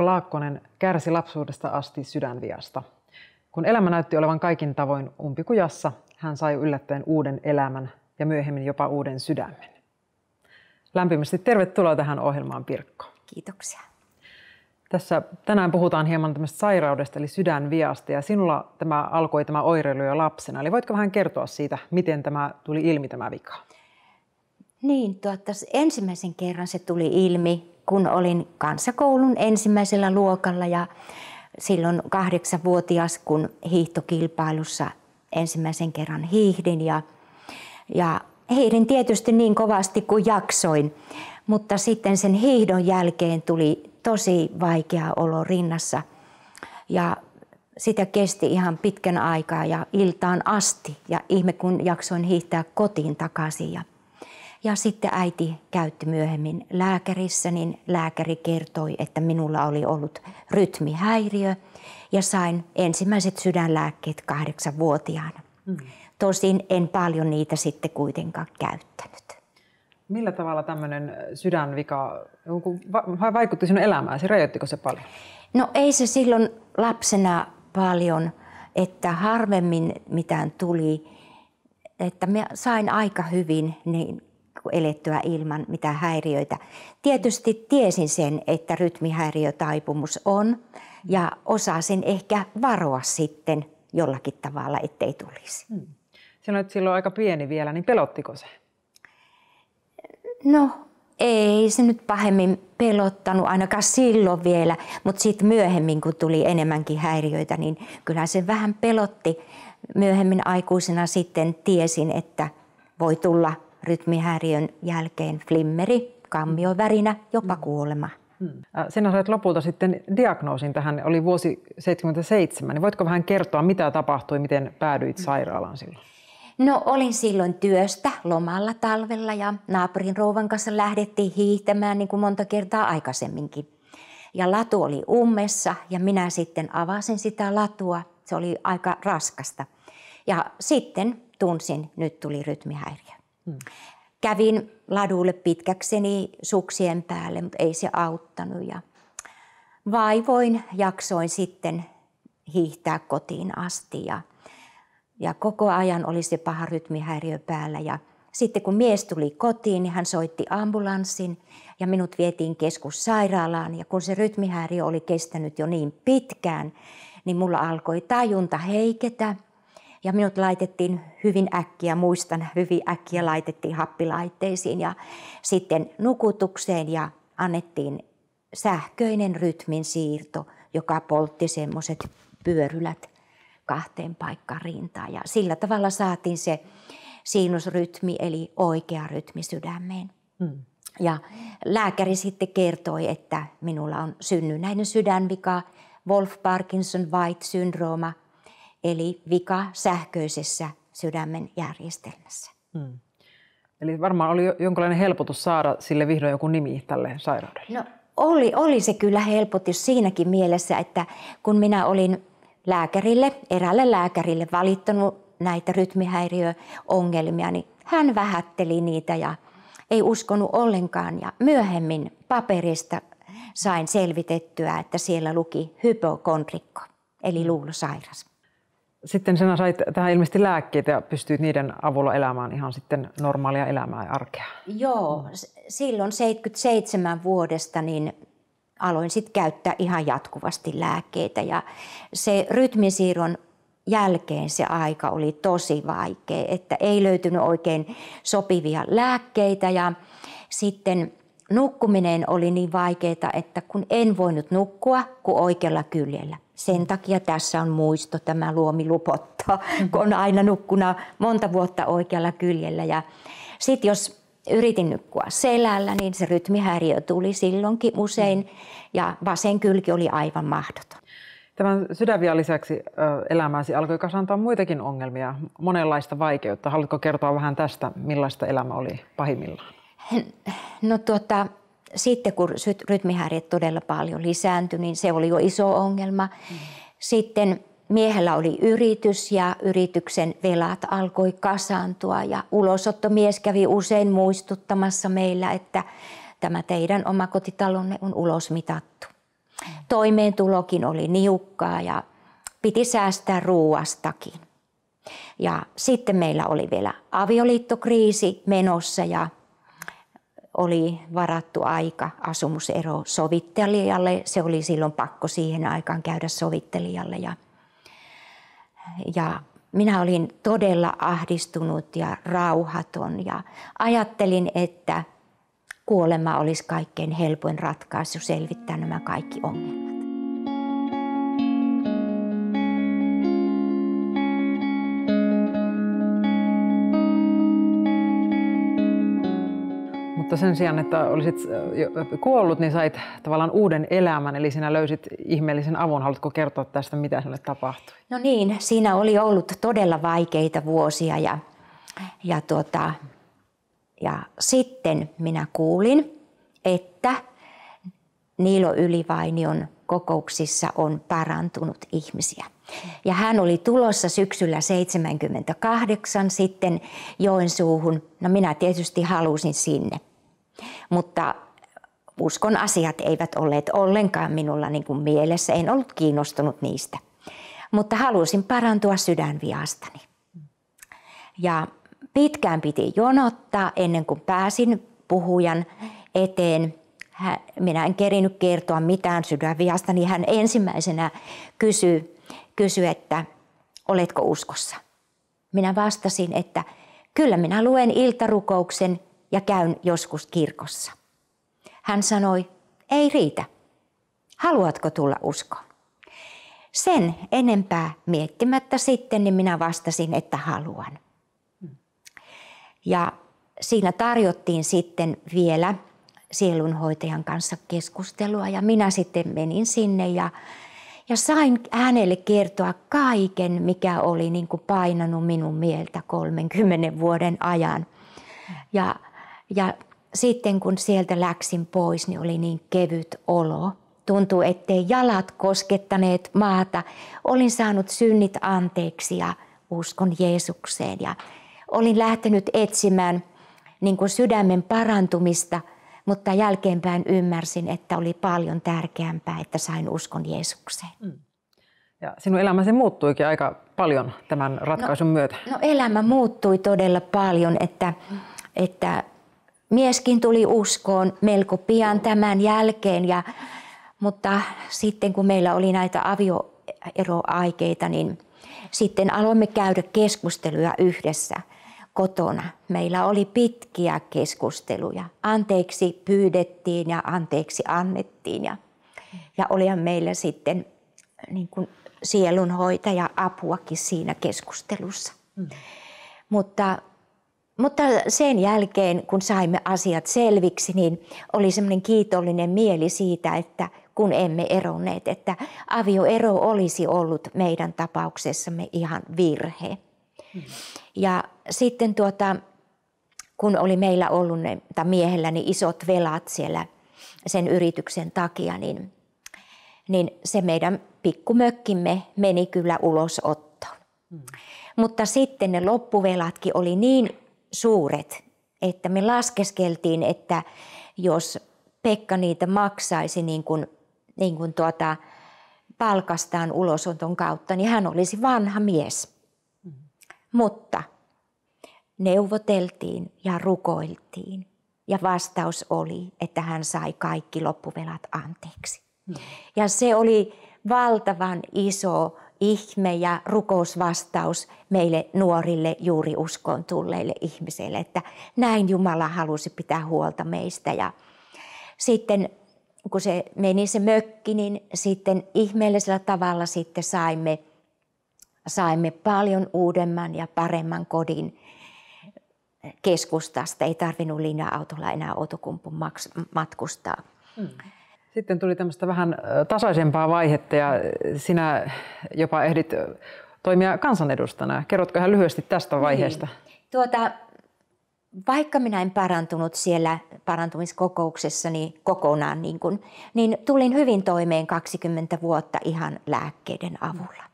Pirkko Laakkonen kärsi lapsuudesta asti sydänviasta. Kun elämä näytti olevan kaikin tavoin umpikujassa, hän sai yllättäen uuden elämän ja myöhemmin jopa uuden sydämen. Lämpimästi tervetuloa tähän ohjelmaan, Pirkko. Kiitoksia. Tässä tänään puhutaan hieman tämmöistä sairaudesta, eli sydänviasta, ja sinulla tämä alkoi tämä oireilu jo lapsena. Eli voitko vähän kertoa siitä, miten tämä tuli ilmi tämä vika? Niin, tuottas ensimmäisen kerran se tuli ilmi kun olin kansakoulun ensimmäisellä luokalla ja silloin kahdeksanvuotias, kun hiihtokilpailussa ensimmäisen kerran hiihdin ja, ja hiihdin tietysti niin kovasti kuin jaksoin, mutta sitten sen hiihdon jälkeen tuli tosi vaikea olo rinnassa ja sitä kesti ihan pitkän aikaa ja iltaan asti ja ihme kun jaksoin hiihtää kotiin takaisin ja ja sitten äiti käytti myöhemmin lääkärissä, niin lääkäri kertoi, että minulla oli ollut rytmihäiriö ja sain ensimmäiset sydänlääkkeet kahdeksanvuotiaana. Mm. Tosin en paljon niitä sitten kuitenkaan käyttänyt. Millä tavalla tämmöinen sydänvika vaikutti sinun elämääsi? Rajoittiko se paljon? No ei se silloin lapsena paljon, että harvemmin mitään tuli. Että mä sain aika hyvin niin Niinku elettyä ilman mitään häiriöitä. Tietysti tiesin sen, että rytmihäiriötaipumus on ja osasin ehkä varoa sitten jollakin tavalla, ettei tulisi. Hmm. Sanoit silloin aika pieni vielä, niin pelottiko se? No ei se nyt pahemmin pelottanut ainakaan silloin vielä, mutta sitten myöhemmin, kun tuli enemmänkin häiriöitä, niin kyllä se vähän pelotti. Myöhemmin aikuisena sitten tiesin, että voi tulla rytmihäiriön jälkeen flimmeri, kammiovärinä, jopa mm. kuolema. Mm. Sinä saat lopulta sitten diagnoosin tähän, oli vuosi 1977, niin voitko vähän kertoa, mitä tapahtui, miten päädyit mm. sairaalaan silloin? No olin silloin työstä lomalla talvella ja naapurin rouvan kanssa lähdettiin hiihtämään niin kuin monta kertaa aikaisemminkin. Ja latu oli ummessa ja minä sitten avasin sitä latua. Se oli aika raskasta. Ja sitten tunsin, nyt tuli rytmihäiriö. Mm. Kävin ladulle pitkäkseni suksien päälle, mutta ei se auttanut. Ja vaivoin jaksoin sitten hiihtää kotiin asti ja, ja koko ajan oli se paha rytmihäiriö päällä. Ja sitten kun mies tuli kotiin, niin hän soitti ambulanssin ja minut vietiin keskussairaalaan. Ja kun se rytmihäiriö oli kestänyt jo niin pitkään, niin mulla alkoi tajunta heiketä – ja minut laitettiin hyvin äkkiä, muistan, hyvin äkkiä laitettiin happilaitteisiin ja sitten nukutukseen ja annettiin sähköinen rytmin siirto, joka poltti semmoiset pyörylät kahteen paikkaan rintaa. Ja sillä tavalla saatiin se siinusrytmi, eli oikea rytmi sydämeen. Hmm. Ja lääkäri sitten kertoi, että minulla on synnynnäinen sydänvika, Wolf-Parkinson-White-syndrooma – eli vika sähköisessä sydämen järjestelmässä. Hmm. Eli varmaan oli jonkinlainen helpotus saada sille vihdoin joku nimi tälle sairaudelle. No, oli, oli se kyllä helpotus siinäkin mielessä, että kun minä olin lääkärille, eräälle lääkärille valittanut näitä rytmihäiriöongelmia, niin hän vähätteli niitä ja ei uskonut ollenkaan. Ja myöhemmin paperista sain selvitettyä, että siellä luki hypokondrikko, eli hmm. luulosairas. Sitten sinä sait tähän ilmeisesti lääkkeitä ja pystyit niiden avulla elämään ihan sitten normaalia elämää ja arkea. Joo, silloin 77 vuodesta niin aloin sitten käyttää ihan jatkuvasti lääkkeitä ja se rytmisiirron jälkeen se aika oli tosi vaikea, että ei löytynyt oikein sopivia lääkkeitä ja sitten nukkuminen oli niin vaikeaa, että kun en voinut nukkua kuin oikealla kyljellä – sen takia tässä on muisto tämä luomi lupottaa, mm-hmm. kun on aina nukkuna monta vuotta oikealla kyljellä. Ja sitten jos yritin nukkua selällä, niin se rytmihäiriö tuli silloinkin usein mm-hmm. ja vasen kylki oli aivan mahdoton. Tämän sydäviä lisäksi elämäsi alkoi kasantaa muitakin ongelmia, monenlaista vaikeutta. Haluatko kertoa vähän tästä, millaista elämä oli pahimmillaan? No tuota, sitten kun rytmihäiriöt todella paljon lisääntyi, niin se oli jo iso ongelma. Mm. Sitten miehellä oli yritys ja yrityksen velat alkoi kasaantua ja ulosottomies kävi usein muistuttamassa meillä, että tämä teidän omakotitalonne on ulosmitattu. Toimeentulokin oli niukkaa ja piti säästää ruuastakin. Ja sitten meillä oli vielä avioliittokriisi menossa ja oli varattu aika asumusero sovittelijalle. Se oli silloin pakko siihen aikaan käydä sovittelijalle. Ja, ja minä olin todella ahdistunut ja rauhaton ja ajattelin, että kuolema olisi kaikkein helpoin ratkaisu selvittää nämä kaikki ongelmat. Mutta sen sijaan, että olisit kuollut, niin sait tavallaan uuden elämän, eli sinä löysit ihmeellisen avun. Haluatko kertoa tästä, mitä sinulle tapahtui? No niin, siinä oli ollut todella vaikeita vuosia ja, ja, tuota, ja sitten minä kuulin, että Niilo Ylivainion kokouksissa on parantunut ihmisiä. Ja hän oli tulossa syksyllä 78 sitten Joensuuhun. No minä tietysti halusin sinne. Mutta uskon asiat eivät olleet ollenkaan minulla niin kuin mielessä. En ollut kiinnostunut niistä. Mutta halusin parantua sydänviastani. Ja pitkään piti jonottaa ennen kuin pääsin puhujan eteen. Minä en kerinyt kertoa mitään sydänviasta, niin hän ensimmäisenä kysyi, kysyi, että oletko uskossa? Minä vastasin, että kyllä minä luen iltarukouksen ja käyn joskus kirkossa. Hän sanoi, ei riitä. Haluatko tulla uskoon? Sen enempää miettimättä sitten, niin minä vastasin, että haluan. Ja siinä tarjottiin sitten vielä sielunhoitajan kanssa keskustelua ja minä sitten menin sinne ja, ja sain hänelle kertoa kaiken, mikä oli niin kuin painanut minun mieltä 30 vuoden ajan. Ja ja sitten kun sieltä läksin pois, niin oli niin kevyt olo. Tuntuu, ettei jalat koskettaneet maata. Olin saanut synnit anteeksi ja uskon Jeesukseen. Ja olin lähtenyt etsimään niin kuin sydämen parantumista, mutta jälkeenpäin ymmärsin, että oli paljon tärkeämpää, että sain uskon Jeesukseen. Mm. Ja sinun elämäsi muuttuikin aika paljon tämän ratkaisun no, myötä. No elämä muuttui todella paljon, että, että Mieskin tuli uskoon melko pian tämän jälkeen, ja, mutta sitten kun meillä oli näitä avioeroaikeita, niin sitten aloimme käydä keskusteluja yhdessä kotona. Meillä oli pitkiä keskusteluja. Anteeksi pyydettiin ja anteeksi annettiin. Ja, ja olihan meillä sitten niin kuin sielunhoitaja apuakin siinä keskustelussa. Mm. Mutta mutta sen jälkeen, kun saimme asiat selviksi, niin oli semmoinen kiitollinen mieli siitä, että kun emme eronneet, että avioero olisi ollut meidän tapauksessamme ihan virhe. Mm. Ja sitten tuota, kun oli meillä ollut ne, tai miehelläni niin isot velat siellä sen yrityksen takia, niin, niin se meidän pikkumökkimme meni kyllä ulosottoon. Mm. Mutta sitten ne loppuvelatkin oli niin suuret, että me laskeskeltiin, että jos Pekka niitä maksaisi niin kuin, niin kuin tuota, palkastaan ulosoton kautta, niin hän olisi vanha mies. Mm. Mutta neuvoteltiin ja rukoiltiin ja vastaus oli, että hän sai kaikki loppuvelat anteeksi. Mm. Ja se oli valtavan iso ihme ja rukousvastaus meille nuorille juuri uskoon tulleille ihmisille, että näin Jumala halusi pitää huolta meistä. Ja sitten kun se meni se mökki, niin sitten ihmeellisellä tavalla sitten saimme, saimme paljon uudemman ja paremman kodin keskustasta. Ei tarvinnut linja-autolla enää autokumpun matkustaa. Hmm. Sitten tuli tämmöistä vähän tasaisempaa vaihetta ja sinä jopa ehdit toimia kansanedustajana. Kerrotko ihan lyhyesti tästä niin. vaiheesta? Niin. Tuota, vaikka minä en parantunut siellä parantumiskokouksessani niin kokonaan, niin, kun, niin tulin hyvin toimeen 20 vuotta ihan lääkkeiden avulla.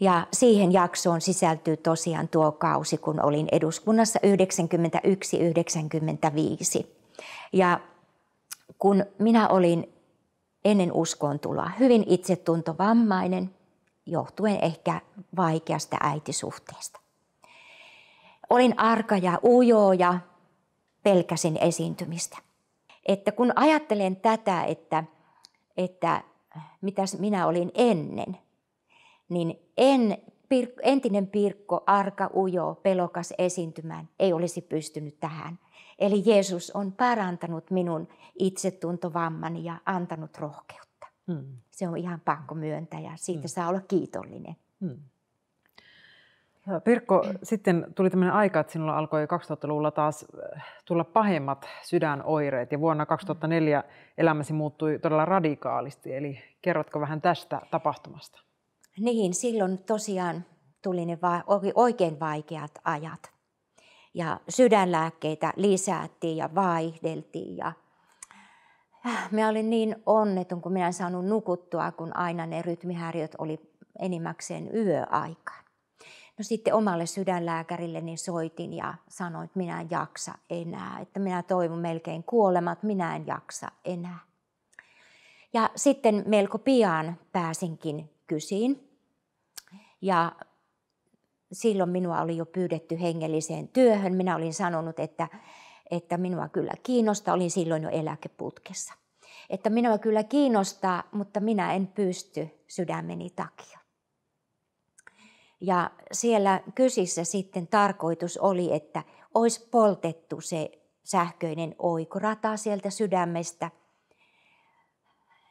Ja siihen jaksoon sisältyy tosiaan tuo kausi, kun olin eduskunnassa 91-95. Ja kun minä olin ennen tuloa hyvin itsetuntovammainen, johtuen ehkä vaikeasta äitisuhteesta. Olin arka ja ujo ja pelkäsin esiintymistä. Että kun ajattelen tätä, että, että mitä minä olin ennen, niin en, entinen Pirkko, arka, ujo, pelokas esiintymään ei olisi pystynyt tähän – Eli Jeesus on parantanut minun itsetuntovammani ja antanut rohkeutta. Mm. Se on ihan pakko myöntää ja siitä mm. saa olla kiitollinen. Hmm. Mm. Pirkko, sitten tuli tämmöinen aika, että sinulla alkoi 2000-luvulla taas äh, tulla pahemmat sydänoireet ja vuonna 2004 mm. elämäsi muuttui todella radikaalisti. Eli kerrotko vähän tästä tapahtumasta? Niin, silloin tosiaan tuli ne va- oikein vaikeat ajat ja sydänlääkkeitä lisättiin ja vaihdeltiin. Ja äh, me olin niin onneton, kun minä en saanut nukuttua, kun aina ne rytmihäiriöt oli enimmäkseen yöaikaan. No sitten omalle sydänlääkärille niin soitin ja sanoin, että minä en jaksa enää, että minä toivon melkein kuolemat, minä en jaksa enää. Ja sitten melko pian pääsinkin kysiin ja silloin minua oli jo pyydetty hengelliseen työhön. Minä olin sanonut, että, että minua kyllä kiinnostaa. Olin silloin jo eläkeputkessa. Että minua kyllä kiinnostaa, mutta minä en pysty sydämeni takia. Ja siellä kysissä sitten tarkoitus oli, että olisi poltettu se sähköinen oikorata sieltä sydämestä.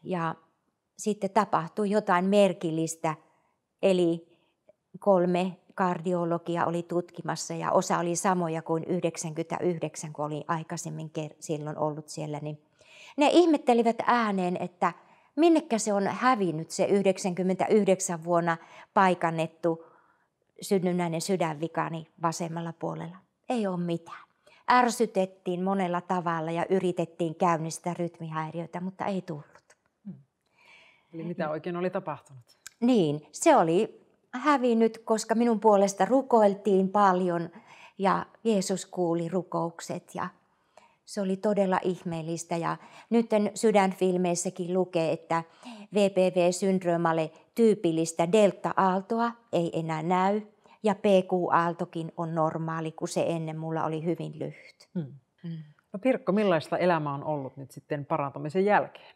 Ja sitten tapahtui jotain merkillistä, eli kolme kardiologia oli tutkimassa ja osa oli samoja kuin 99, kun oli aikaisemmin silloin ollut siellä, niin ne ihmettelivät ääneen, että minnekä se on hävinnyt se 99 vuonna paikannettu synnynnäinen sydänvikani vasemmalla puolella. Ei ole mitään. Ärsytettiin monella tavalla ja yritettiin käynnistää rytmihäiriöitä, mutta ei tullut. Hmm. Eli mitä oikein oli tapahtunut? Niin, se oli hävinnyt, koska minun puolesta rukoiltiin paljon ja Jeesus kuuli rukoukset ja se oli todella ihmeellistä ja nyt sydänfilmeissäkin lukee, että VPV-syndroomalle tyypillistä delta-aaltoa ei enää näy ja PQ-aaltokin on normaali, kun se ennen mulla oli hyvin lyhyt. Hmm. Hmm. No Pirkko, millaista elämä on ollut nyt sitten parantamisen jälkeen?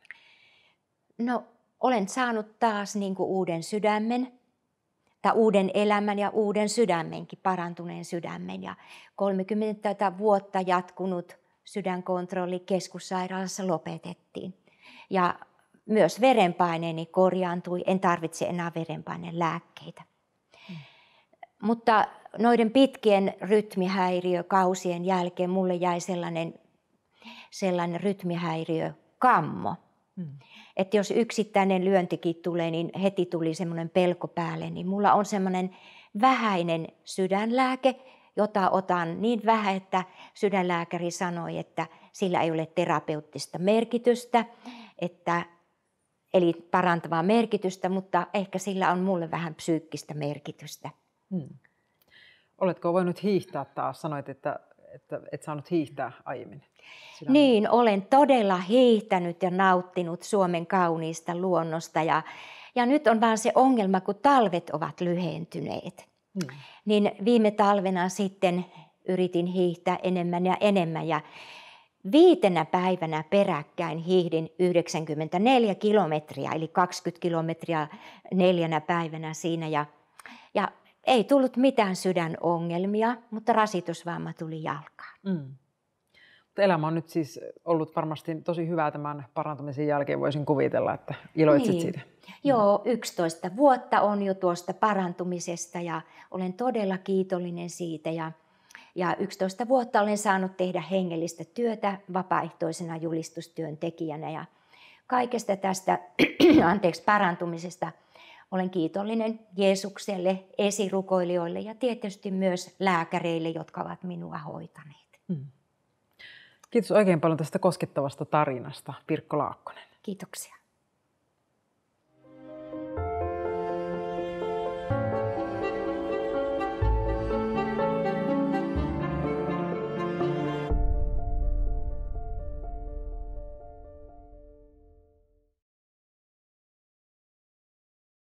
No olen saanut taas niin kuin uuden sydämen tai uuden elämän ja uuden sydämenkin, parantuneen sydämen. Ja 30 vuotta jatkunut sydänkontrolli keskussairaalassa lopetettiin. Ja myös verenpaineeni korjaantui, en tarvitse enää lääkkeitä. Hmm. Mutta noiden pitkien rytmihäiriökausien jälkeen mulle jäi sellainen, sellainen rytmihäiriökammo. kammo Mm. Että jos yksittäinen lyöntikin tulee, niin heti tuli semmoinen pelko päälle, niin mulla on semmoinen vähäinen sydänlääke, jota otan niin vähän, että sydänlääkäri sanoi, että sillä ei ole terapeuttista merkitystä, että, eli parantavaa merkitystä, mutta ehkä sillä on mulle vähän psyykkistä merkitystä. Hmm. Oletko voinut hiihtää taas? Sanoit, että että et saanut hiihtää aiemmin? Sinä niin, olen todella hiihtänyt ja nauttinut Suomen kauniista luonnosta ja, ja nyt on vaan se ongelma, kun talvet ovat lyhentyneet. Hmm. Niin viime talvena sitten yritin hiihtää enemmän ja enemmän ja Viitenä päivänä peräkkäin hiihdin 94 kilometriä, eli 20 kilometriä neljänä päivänä siinä ja ei tullut mitään sydänongelmia, mutta rasitusvamma tuli jalkaan. Mm. elämä on nyt siis ollut varmasti tosi hyvää tämän parantumisen jälkeen, voisin kuvitella, että iloitset niin. siitä. Joo, 11 vuotta on jo tuosta parantumisesta ja olen todella kiitollinen siitä. Ja, ja 11 vuotta olen saanut tehdä hengellistä työtä vapaaehtoisena julistustyöntekijänä ja kaikesta tästä anteeksi, parantumisesta – olen kiitollinen Jeesukselle, esirukoilijoille ja tietysti myös lääkäreille, jotka ovat minua hoitaneet. Mm. Kiitos oikein paljon tästä koskettavasta tarinasta, Pirkko Laakkonen. Kiitoksia.